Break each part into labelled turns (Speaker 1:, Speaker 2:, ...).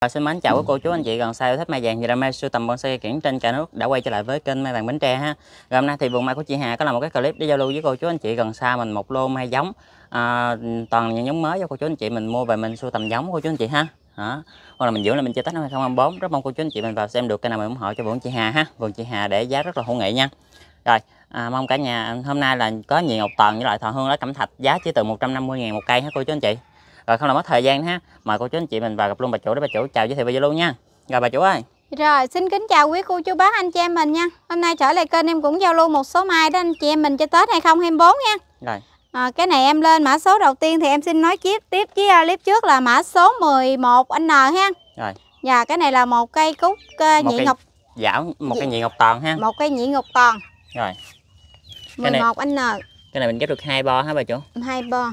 Speaker 1: À, xin mến chào các ừ. cô chú anh chị gần xa yêu thích mai vàng và đam mê sưu tầm bonsai cây kiển trên cả nước đã quay trở lại với kênh mai vàng bến tre ha. hôm nay thì vườn mai của chị Hà có là một cái clip để giao lưu với cô chú anh chị gần xa mình một lô mai giống à, toàn những giống mới cho cô chú anh chị mình mua về mình sưu tầm giống cô chú anh chị ha. Đó. Hoặc là mình giữ là mình chia tách năm 2024 rất mong cô chú anh chị mình vào xem được cái nào mình ủng hộ cho vườn chị Hà ha. Vườn chị Hà để giá rất là hữu nghị nha. Rồi à, mong cả nhà hôm nay là có nhiều ngọc tần với loại thọ hương lá cẩm thạch giá chỉ từ 150 ngàn một cây ha cô chú anh chị rồi không là mất thời gian ha mời cô chú anh chị mình vào gặp luôn bà chủ để bà chủ chào giới thiệu giao lưu nha rồi bà chủ ơi
Speaker 2: rồi xin kính chào quý cô chú bác anh chị em mình nha hôm nay trở lại kênh em cũng giao lưu một số mai đó anh chị em mình cho tết 2024 nha rồi À, cái này em lên mã số đầu tiên thì em xin nói tiếp tiếp với ờ, clip trước là mã số 11 N ha. Rồi. Dạ cái này là một cây cúc uh, một nhị cây, ngọc
Speaker 1: dảo một cây nhị ngọc toàn ha. Một
Speaker 2: cây nhị ngọc toàn. Rồi. Cái 11 này, N.
Speaker 1: Cái này mình ghép được hai bo hả bà chủ? Hai bo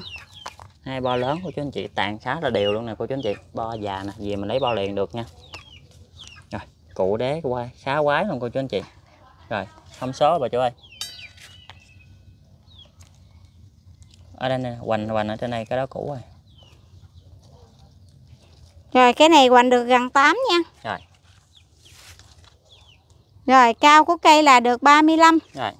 Speaker 1: hai bo lớn của chú anh chị tàn khá là đều luôn nè cô chú anh chị bo già nè vì mình lấy bo liền được nha rồi cụ đế qua khá quái luôn cô chú anh chị rồi không số bà chú ơi ở đây nè hoành hoành ở trên này cái đó cũ rồi
Speaker 2: rồi cái này hoành được gần 8 nha rồi rồi cao của cây là được 35 rồi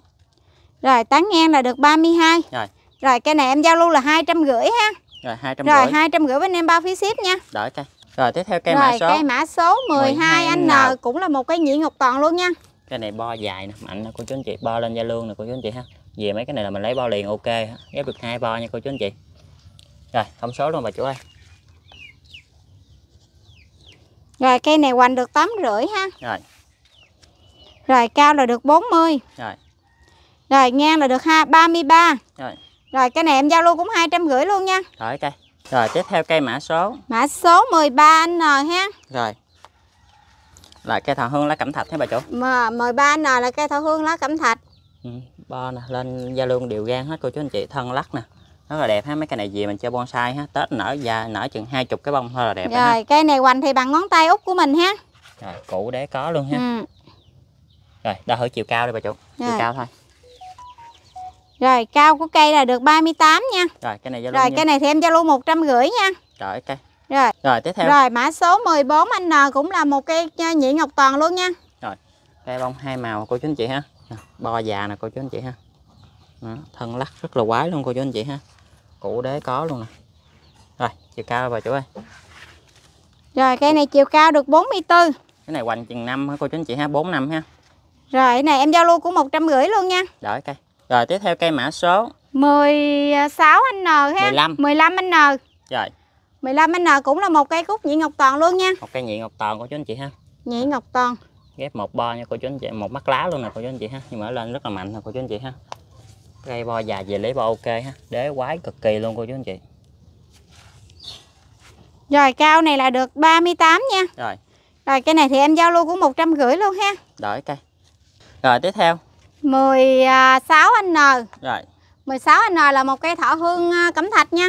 Speaker 2: rồi tán ngang là được 32 rồi rồi cây này em giao lưu là 250 ha.
Speaker 1: Rồi 250. Rồi
Speaker 2: 250 bên em bao phí ship nha.
Speaker 1: Đợi cây. Rồi tiếp theo cây mã số. Rồi cây
Speaker 2: mã số 12N cũng là một cái nhị ngọc toàn luôn nha.
Speaker 1: cây này bo dài nè, mạnh nè cô chú anh chị, bo lên da lương nè cô chú anh chị ha. Về mấy cái này là mình lấy bo liền ok ha. Ghép được hai bo nha cô chú anh chị. Rồi, thông số luôn bà chủ ơi.
Speaker 2: Rồi cây này hoành được 8 rưỡi ha. Rồi. Rồi cao là được 40. Rồi. Rồi ngang là được ha 33. Rồi. Rồi cái này em giao luôn cũng 250 luôn nha.
Speaker 1: Rồi cây. Rồi tiếp theo cây mã số.
Speaker 2: Mã số 13N ha.
Speaker 1: Rồi. Là cây thọ hương lá cẩm thạch hả bà chủ?
Speaker 2: Mà 13N là cây thọ hương lá cẩm thạch.
Speaker 1: Ừ, bo nè, lên giao luôn đều gan hết cô chú anh chị, thân lắc nè. Rất là đẹp ha, mấy cây này gì mình chơi bonsai ha, Tết nở già nở chừng hai chục cái bông thôi là đẹp rồi.
Speaker 2: cây này hoành thì bằng ngón tay út của mình ha.
Speaker 1: Rồi, cũ để có luôn ha. Ừ. Rồi, đo thử chiều cao đi bà chủ. Rồi. Chiều cao thôi.
Speaker 2: Rồi cao của cây là được 38 nha.
Speaker 1: Rồi cái này Zalo Rồi nha. cây này thì
Speaker 2: em Zalo 150 nha. Rồi ok. Rồi.
Speaker 1: Rồi tiếp theo. Rồi
Speaker 2: mã số 14 anh N cũng là một cây ờ, nhị ngọc toàn luôn nha.
Speaker 1: Rồi. Cây bông hai màu cô chú anh chị ha. Bo già nè cô chú anh chị ha. Đó, thân lắc rất là quái luôn cô chú anh chị ha. cụ đế có luôn nè. Rồi, chiều cao bà chủ ơi.
Speaker 2: Rồi cây này chiều cao được 44.
Speaker 1: Cái này hoành chừng năm cô chú anh chị ha, 4 năm ha.
Speaker 2: Rồi cái này em giao lưu của 150 luôn nha. Rồi cây. Okay.
Speaker 1: Rồi tiếp theo cây mã số
Speaker 2: 16 anh N ha. 15. 15 anh N. Rồi. 15 anh N cũng là một cây cúc nhị ngọc toàn luôn nha. Một
Speaker 1: cây nhị ngọc toàn của chú anh chị ha.
Speaker 2: Nhị ngọc toàn.
Speaker 1: Ghép một bo nha cô chú anh chị, một mắt lá luôn nè cô chú anh chị ha. Nhưng mà lên rất là mạnh nè cô chú anh chị ha. Cây bo dài về lấy bo ok ha. Đế quái cực kỳ luôn cô chú anh chị.
Speaker 2: Rồi cao này là được 38 nha. Rồi. Rồi cây này thì em giao lô cũng 150 luôn ha. Đổi cây. Rồi tiếp theo 16 à, n. Rồi. 16 n là một cây thọ hương à, cẩm thạch nha.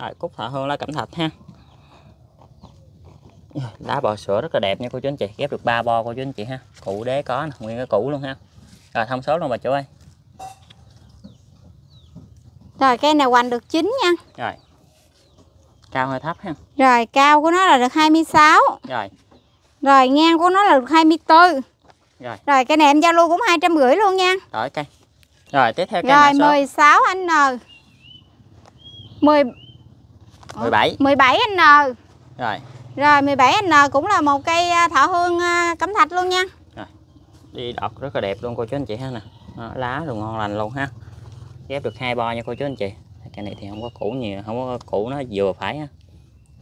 Speaker 1: Rồi, cúc thọ hương lá cẩm thạch ha. Lá bò sữa rất là đẹp nha cô chú anh chị, ghép được 3 bo cô chú anh chị ha. Cụ đế có nè, nguyên cái cũ luôn ha. Rồi thông số luôn bà chủ ơi.
Speaker 2: Rồi cây này hoành được chín nha.
Speaker 1: Rồi. Cao hơi thấp ha.
Speaker 2: Rồi cao của nó là được 26. Rồi. Rồi ngang của nó là được 24. Rồi. Rồi cái này em giao Zalo cũng 250 luôn nha.
Speaker 1: Rồi ok. Rồi tiếp theo cái Rồi số.
Speaker 2: 16 anh N. 10 17. 17 anh N. Rồi. Rồi 17 anh N cũng là một cây à, thọ hương à, cẩm thạch luôn nha.
Speaker 1: Rồi. Đi đọt rất là đẹp luôn cô chú anh chị ha nè. lá rồi ngon lành luôn ha. Ghép được hai bo nha cô chú anh chị. Cây này thì không có cũ nhiều, không có cũ nó vừa phải ha.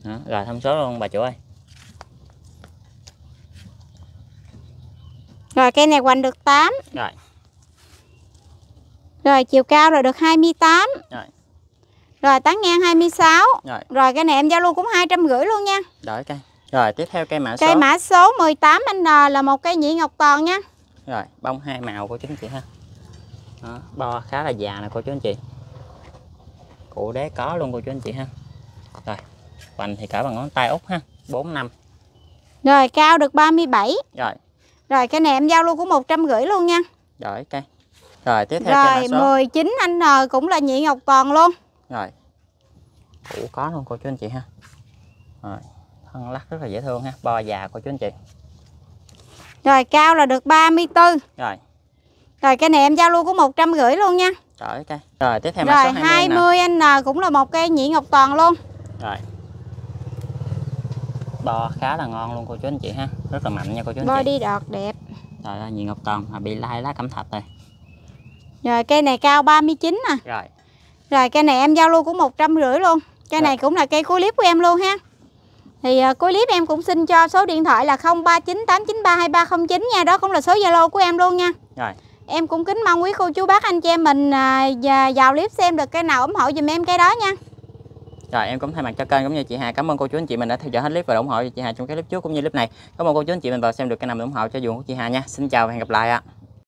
Speaker 1: Đó. Rồi thông số luôn bà chủ ơi.
Speaker 2: Rồi cây này hoành được 8. Rồi. Rồi chiều cao rồi được 28. Rồi. Rồi tán ngang 26. Rồi. Rồi cây này em giao luôn cũng 250 luôn nha.
Speaker 1: Rồi cây. Rồi tiếp theo cây mã số. Cây mã
Speaker 2: số 18N à, là một cây nhị ngọc toàn nha.
Speaker 1: Rồi, bông hai màu của chú anh chị ha. Đó, bo khá là già nè cô chú anh chị. Cụ đế có luôn cô chú anh chị ha. Rồi, hoành thì cỡ bằng ngón tay út ha, 4 năm.
Speaker 2: Rồi, cao được 37. Rồi, rồi cái này em giao luôn của 150 luôn nha.
Speaker 1: Rồi ok. Rồi tiếp theo Rồi số.
Speaker 2: 19 anh N cũng là nhị ngọc toàn luôn.
Speaker 1: Rồi. Ủa có luôn cô chú anh chị ha. Rồi. Thân lắc rất là dễ thương ha, bo già cô chú anh chị.
Speaker 2: Rồi cao là được 34. Rồi. Rồi cái này em giao luôn của 150 luôn nha. Rồi ok.
Speaker 1: Rồi tiếp theo mã số 20. Rồi
Speaker 2: 20 anh N cũng là một cây nhị ngọc toàn luôn.
Speaker 1: Rồi bo khá là ngon luôn cô chú anh chị ha rất là mạnh nha cô chú anh bo chị body đọt đẹp rồi là nhìn ngọc toàn mà bị lai lá cẩm thạch rồi
Speaker 2: rồi cây này cao 39 nè à. rồi rồi cây này em giao lưu cũng một trăm rưỡi luôn cây rồi. này cũng là cây cuối clip của em luôn ha thì uh, cuối clip em cũng xin cho số điện thoại là không ba chín nha đó cũng là số zalo của em luôn nha rồi em cũng kính mong quý cô chú bác anh chị em mình uh, vào clip xem được cây nào ủng hộ dùm em cây đó nha
Speaker 1: rồi em cũng thay mặt cho kênh cũng như chị Hà cảm ơn cô chú anh chị mình đã theo dõi hết clip và ủng hộ cho chị Hà trong các clip trước cũng như clip này cảm ơn cô chú anh chị mình vào xem được kênh nằm ủng hộ cho dụng của chị Hà nha xin chào và hẹn gặp lại ạ à.